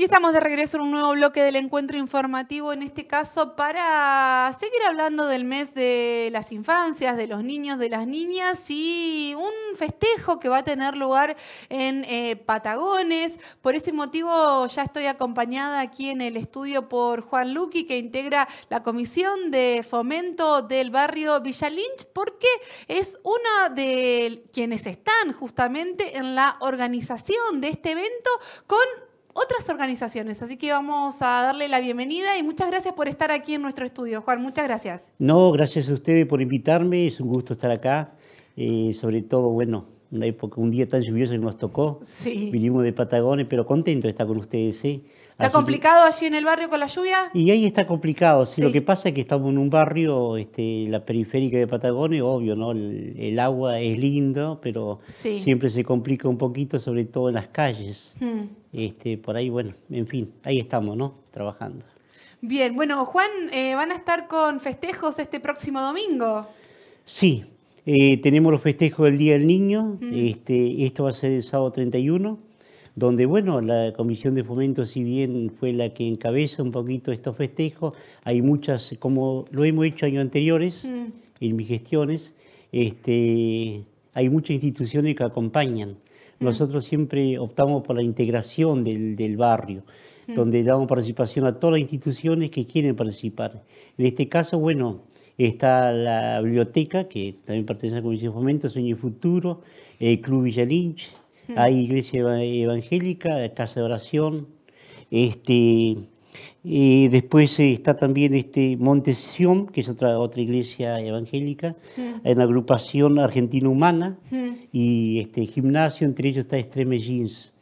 Y estamos de regreso en un nuevo bloque del encuentro informativo, en este caso para seguir hablando del mes de las infancias, de los niños, de las niñas y un festejo que va a tener lugar en eh, Patagones. Por ese motivo ya estoy acompañada aquí en el estudio por Juan Luqui, que integra la Comisión de Fomento del barrio Villalinch, porque es una de quienes están justamente en la organización de este evento con otras organizaciones. Así que vamos a darle la bienvenida y muchas gracias por estar aquí en nuestro estudio. Juan, muchas gracias. No, gracias a ustedes por invitarme. Es un gusto estar acá. Eh, sobre todo, bueno, una época, un día tan lluvioso que nos tocó. Sí. Vinimos de Patagones, pero contento de estar con ustedes, sí. ¿Está complicado allí en el barrio con la lluvia? Y ahí está complicado. Sí, Lo que pasa es que estamos en un barrio, este, la periférica de Patagonia, obvio, ¿no? El, agua es lindo, pero siempre se complica un poquito, sobre todo en las calles. Hmm. Este, por ahí, bueno, en fin, ahí estamos, ¿no? Trabajando. Bien, bueno, Juan, eh, ¿van a estar con festejos este próximo domingo? Sí, eh, tenemos los festejos del Día del Niño. Hmm. Este, esto va a ser el sábado 31 donde, bueno, la Comisión de Fomento, si bien fue la que encabeza un poquito estos festejos, hay muchas, como lo hemos hecho años anteriores, mm. en mis gestiones, este, hay muchas instituciones que acompañan. Mm. Nosotros siempre optamos por la integración del, barrio, mm. donde damos participación a todas las instituciones que quieren participar. En este caso, bueno, está la biblioteca, que también pertenece a la Comisión de Fomento, Sueño Futuro, el Club Villalinch, hay iglesia evangélica, casa de oración, este, después eh, está también este Monte Sion, que es otra, otra iglesia evangélica, en agrupación argentina humana, y este gimnasio, entre ellos está Extreme Jeans.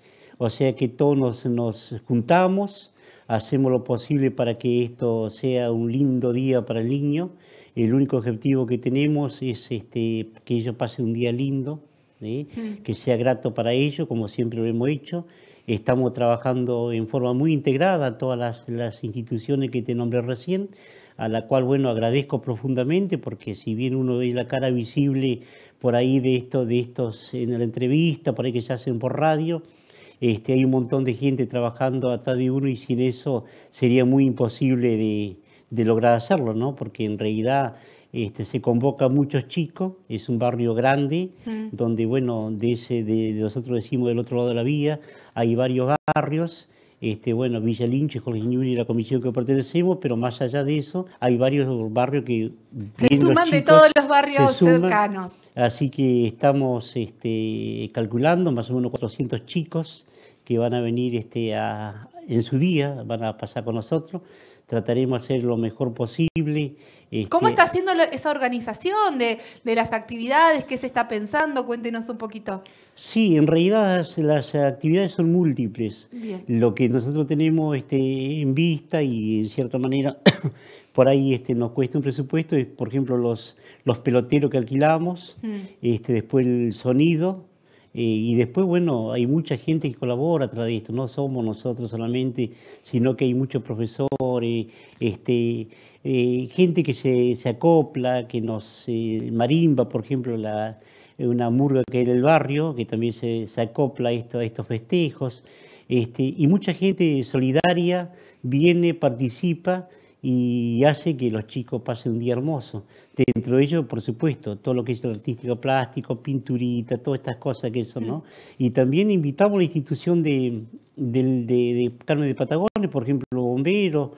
O sea que todos nos, juntamos, hacemos lo posible para que esto sea un lindo día para el niño. El único objetivo que tenemos es este, que ellos pasen un día lindo Mm. que sea grato para ellos, como siempre lo hemos hecho. Estamos trabajando en forma muy integrada todas las, las instituciones que te nombré recién, a la cual, bueno, agradezco profundamente, porque si bien uno ve la cara visible por ahí de, esto, de estos en la entrevista, por ahí que se hacen por radio, este, hay un montón de gente trabajando atrás de uno y sin eso sería muy imposible de, de lograr hacerlo, ¿no? Porque en realidad este, se convoca muchos chicos, es un barrio grande, mm. donde, bueno, de ese, de, nosotros decimos del otro lado de la vía, hay varios barrios, este, bueno, Villa Lynch Jorge Ñuri y la comisión que pertenecemos, pero más allá de eso, hay varios barrios que... Se suman de todos los barrios cercanos. Así que estamos este, calculando más o menos 400 chicos que van a venir este, en su día, van a pasar con nosotros trataremos de hacer lo mejor posible. ¿Cómo este está haciendo esa organización de, las actividades? ¿Qué se está pensando? Cuéntenos un poquito. Sí, en realidad las, actividades son múltiples. Lo que nosotros tenemos este, en vista y en cierta manera por ahí este, nos cuesta un presupuesto, es, por ejemplo los, los peloteros que alquilamos, mm. después el sonido, eh, y después, bueno, hay mucha gente que colabora a de esto, no somos nosotros solamente, sino que hay muchos profesores, este, eh, gente que se, acopla, que nos eh, marimba, por ejemplo, una murga que hay en el barrio, que también se, acopla a, a estos festejos, este, y mucha gente solidaria viene, participa y hace que los chicos pasen un día hermoso. Dentro de ellos por supuesto, todo lo que es artístico, plástico, pinturita, todas estas cosas que son, ¿no? Mm. Y también invitamos a la institución de, de, Carmen de Patagones, por ejemplo, los bomberos,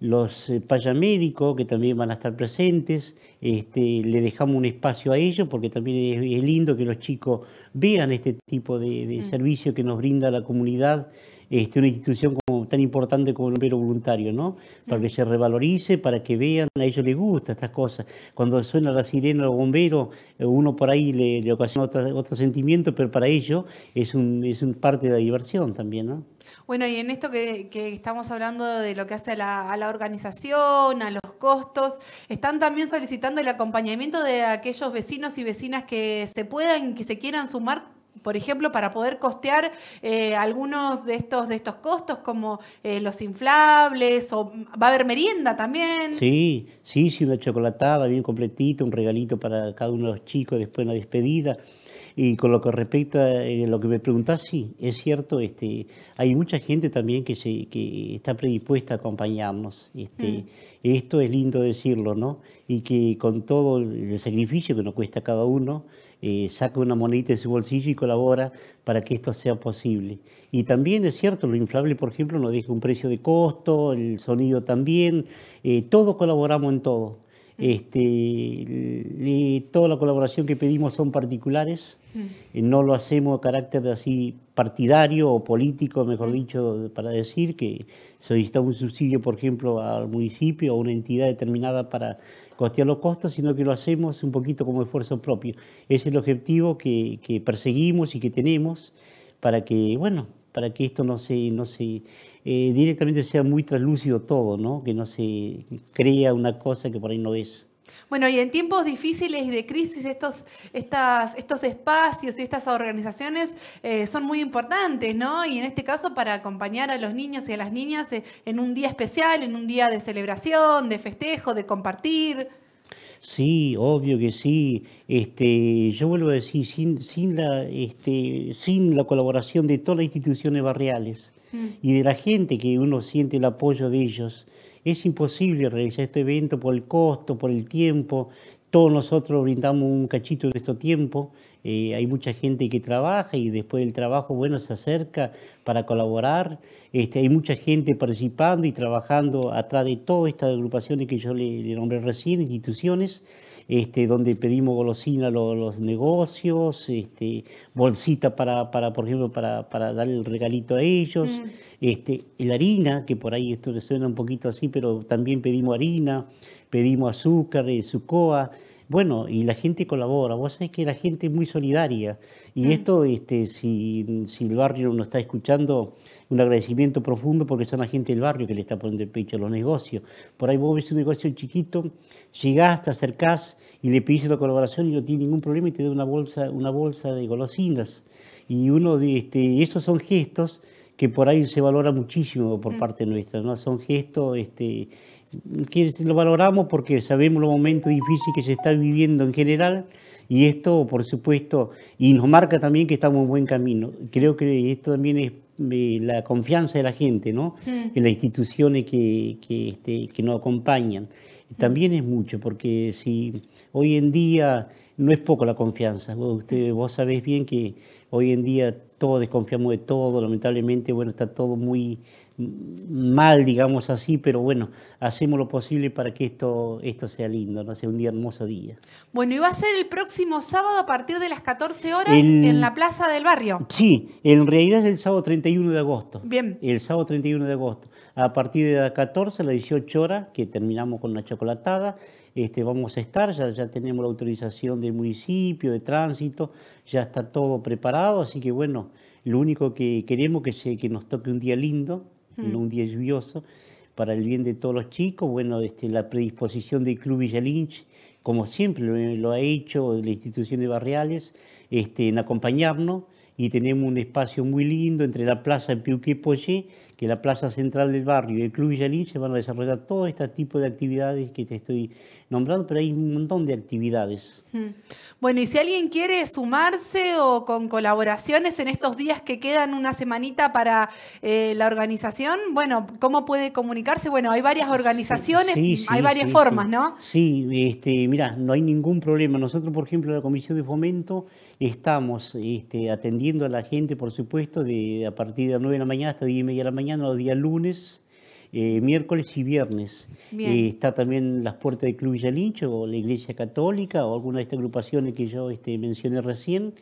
los eh, payamédicos que también van a estar presentes, este, le dejamos un espacio a ellos porque también es, lindo que los chicos vean este tipo de, mm. servicio que nos brinda la comunidad, este, una institución tan importante como el bombero voluntario, ¿no? Para que se revalorice, para que vean, a ellos les gusta estas cosas. Cuando suena la sirena los bombero, eh, uno por ahí le, ocasiona otro, sentimiento, pero para ellos es un, es un parte de la diversión también, ¿no? Bueno, y en esto que, estamos hablando de lo que hace a la, organización, a los costos, están también solicitando el acompañamiento de aquellos vecinos y vecinas que se puedan, que se quieran sumar por ejemplo, para poder costear eh, algunos de estos, de estos costos, como eh, los inflables, o va a haber merienda también. Sí, sí, sí, una chocolatada bien completita, un regalito para cada uno de los chicos, después la despedida. Y con lo que respecta a eh, lo que me preguntás, sí, es cierto, este, hay mucha gente también que, se, que está predispuesta a acompañarnos. Este, mm. Esto es lindo decirlo, ¿no? Y que con todo el sacrificio que nos cuesta cada uno, eh, saca una monedita de su bolsillo y colabora para que esto sea posible. Y también es cierto, lo inflable, por ejemplo, nos deja un precio de costo, el sonido también, eh, todos colaboramos en todo. Este, toda la colaboración que pedimos son particulares, mm. no lo hacemos a carácter de así partidario o político, mejor mm. dicho, para decir que solicitamos un subsidio, por ejemplo, al municipio o a una entidad determinada para costear los costos, sino que lo hacemos un poquito como esfuerzo propio. Ese es el objetivo que, que perseguimos y que tenemos para que, bueno, para que esto no se, no se, eh, directamente sea muy translúcido todo, ¿no? que no se crea una cosa que por ahí no es. Bueno, y en tiempos difíciles y de crisis, estos, estas, estos espacios y estas organizaciones eh, son muy importantes, ¿no? Y en este caso para acompañar a los niños y a las niñas eh, en un día especial, en un día de celebración, de festejo, de compartir. Sí, obvio que sí. Este, yo vuelvo a decir, sin, sin, la, este, sin la colaboración de todas las instituciones barriales, Mm. y de la gente que uno siente el apoyo de ellos. Es imposible realizar este evento por el costo, por el tiempo. Todos nosotros brindamos un cachito de nuestro tiempo. Eh, hay mucha gente que trabaja y después del trabajo, bueno, se acerca para colaborar. Este, hay mucha gente participando y trabajando atrás de todas estas agrupaciones que yo le nombré recién, instituciones este, donde pedimos golosina a los negocios, este, bolsita para, para, por ejemplo, para, dar el regalito a ellos, mm. este, la harina, que por ahí esto le suena un poquito así, pero también pedimos harina, pedimos azúcar, eh, sucoa, bueno, y la gente colabora, vos sabés que la gente es muy solidaria. Y mm. esto, este, si, el barrio no está escuchando, un agradecimiento profundo porque son la gente del barrio que le está poniendo el pecho a los negocios. Por ahí vos ves un negocio chiquito, llegás, te acercás y le pedís la colaboración y no tiene ningún problema y te da una bolsa, una bolsa de golosinas. Y uno de este, esos son gestos que por ahí se valora muchísimo por mm. parte nuestra, ¿no? Son gestos este, lo valoramos porque sabemos los momentos difíciles que se está viviendo en general y esto, por supuesto, y nos marca también que estamos en buen camino. Creo que esto también es eh, la confianza de la gente, ¿no? Mm. En las instituciones que, este, que, nos acompañan. También es mucho, porque si hoy en día no es poco la confianza. Vos, usted, vos sabés bien que hoy en día todos desconfiamos de todo, lamentablemente, bueno, está todo muy mal, digamos así, pero bueno, hacemos lo posible para que esto, esto sea lindo, no sea un día hermoso día. Bueno, y va a ser el próximo sábado a partir de las 14 horas en la plaza del barrio. Sí, en realidad es el sábado 31 de agosto. Bien. El sábado 31 de agosto. A partir de las 14 a las 18 horas, que terminamos con la chocolatada, este, vamos a estar, ya, ya tenemos la autorización del municipio, de tránsito, ya está todo preparado, así que bueno, lo único que queremos es que, que nos toque un día lindo, en un día lluvioso, para el bien de todos los chicos. Bueno, este, la predisposición del Club Villalinch, como siempre lo, ha hecho la institución de Barriales, este, en acompañarnos. Y tenemos un espacio muy lindo entre la plaza de y que la plaza central del barrio y el Club Villalín se van a desarrollar todo este tipo de actividades que te estoy nombrando, pero hay un montón de actividades. Mm. Bueno, y si alguien quiere sumarse o con colaboraciones en estos días que quedan una semanita para eh, la organización, bueno, ¿cómo puede comunicarse? Bueno, hay varias organizaciones, hay varias formas, ¿no? Sí, este, mira, no hay ningún problema. Nosotros, por ejemplo, la Comisión de Fomento estamos este, atendiendo a la gente, por supuesto, de a partir de las 9 de la mañana hasta 10 y media de la mañana mañana día lunes, eh, miércoles y viernes. Eh, está también las puertas del Club Villalincho, o la Iglesia Católica, o alguna de estas agrupaciones que yo este, mencioné recién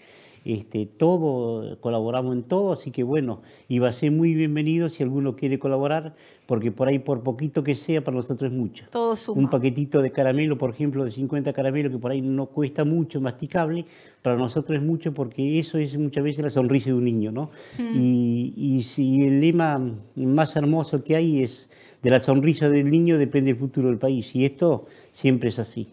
este, todo, colaboramos en todo, así que bueno, y va a ser muy bienvenido si alguno quiere colaborar, porque por ahí, por poquito que sea, para nosotros es mucho. Todo Un paquetito de caramelo, por ejemplo, de 50 caramelos, que por ahí no cuesta mucho, masticable, para nosotros es mucho porque eso es muchas veces la sonrisa de un niño, ¿no? Mm. Y, y si el lema más hermoso que hay es de la sonrisa del niño depende el futuro del país, y esto siempre es así.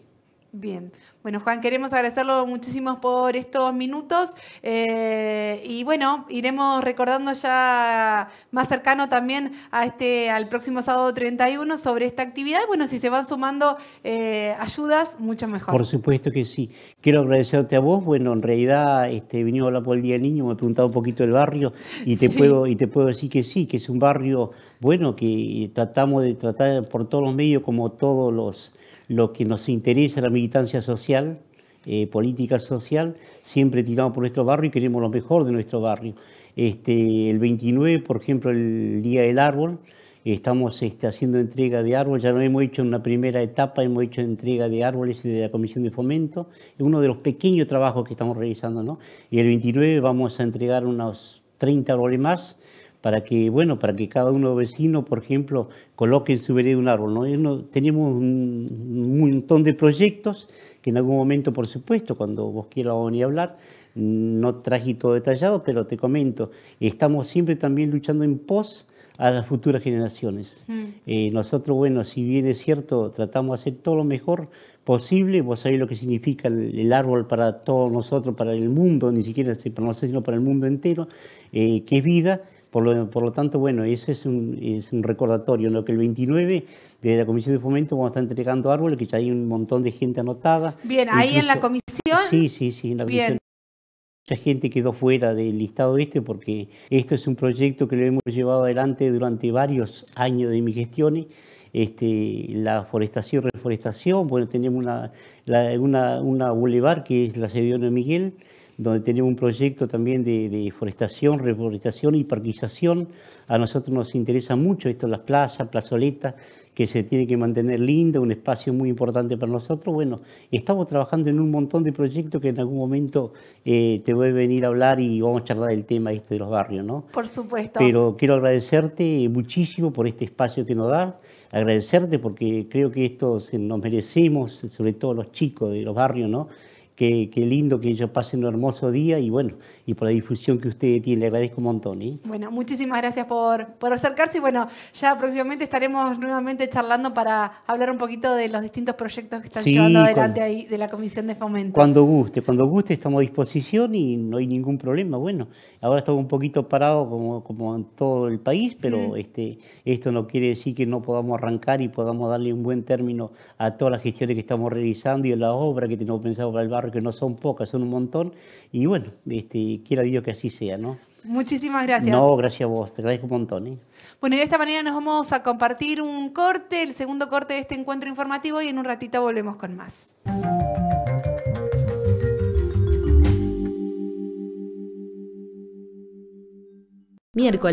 Bien, bueno Juan, queremos agradecerlo muchísimo por estos minutos eh, y bueno, iremos recordando ya más cercano también a este, al próximo sábado 31 sobre esta actividad. Bueno, si se van sumando eh, ayudas, mucho mejor. Por supuesto que sí. Quiero agradecerte a vos, bueno, en realidad este, venido a hablar por el Día del Niño, me he preguntado un poquito el barrio y te, puedo, y te puedo decir que sí, que es un barrio bueno, que tratamos de tratar por todos los medios como todos los lo que nos interesa, la militancia social, eh, política social, siempre tiramos por nuestro barrio y queremos lo mejor de nuestro barrio. Este, el 29, por ejemplo, el Día del Árbol, estamos este, haciendo entrega de árboles, ya lo hemos hecho en una primera etapa, hemos hecho entrega de árboles de la Comisión de Fomento, es uno de los pequeños trabajos que estamos realizando, ¿no? Y el 29 vamos a entregar unos 30 árboles más, para que, bueno, para que cada uno vecino, por ejemplo, coloque en su vereda un árbol. ¿no? tenemos un, montón de proyectos que en algún momento, por supuesto, cuando vos quieras hablar, no traje todo detallado, pero te comento, estamos siempre también luchando en pos a las futuras generaciones. Mm. Eh, nosotros, bueno, si bien es cierto, tratamos de hacer todo lo mejor posible, vos sabés lo que significa el, árbol para todos nosotros, para el mundo, ni siquiera para nosotros, sino para el mundo entero, eh, que es vida, por lo, tanto, bueno, ese es un, recordatorio, en lo que el 29 de la Comisión de Fomento vamos a estar entregando árboles, que ya hay un montón de gente anotada. Bien, ahí en la comisión. Sí, sí, sí, en la comisión. Bien. Mucha gente quedó fuera del listado este porque esto es un proyecto que lo hemos llevado adelante durante varios años de mi gestión. Este, la forestación, reforestación, bueno, tenemos una, la, una, boulevard que es la Sedión de Miguel, donde tenemos un proyecto también de, de forestación, reforestación y parquización. A nosotros nos interesa mucho esto, las plazas, plazoletas, que se tiene que mantener linda, un espacio muy importante para nosotros. Bueno, estamos trabajando en un montón de proyectos que en algún momento eh, te voy a venir a hablar y vamos a charlar del tema este de los barrios, ¿no? Por supuesto. Pero quiero agradecerte muchísimo por este espacio que nos das, agradecerte porque creo que esto nos merecemos, sobre todo los chicos de los barrios, ¿no? Qué, lindo que ellos pasen un hermoso día y bueno, y por la difusión que usted tiene. Le agradezco un montón. ¿eh? Bueno, muchísimas gracias por, por acercarse y bueno, ya próximamente estaremos nuevamente charlando para hablar un poquito de los distintos proyectos que están llevando adelante ahí de la Comisión de Fomento. Cuando guste, cuando guste estamos a disposición y no hay ningún problema. Bueno, ahora estamos un poquito parados como, como en todo el país, pero este, esto no quiere decir que no podamos arrancar y podamos darle un buen término a todas las gestiones que estamos realizando y a la obra que tenemos pensado para el barrio, que no son pocas, son un montón. Y bueno, este, quiera Dios que así sea, ¿no? Muchísimas gracias. No, gracias a vos, te agradezco un montón. ¿eh? Bueno, y de esta manera nos vamos a compartir un corte, el segundo corte de este encuentro informativo y en un ratito volvemos con más. Miércoles.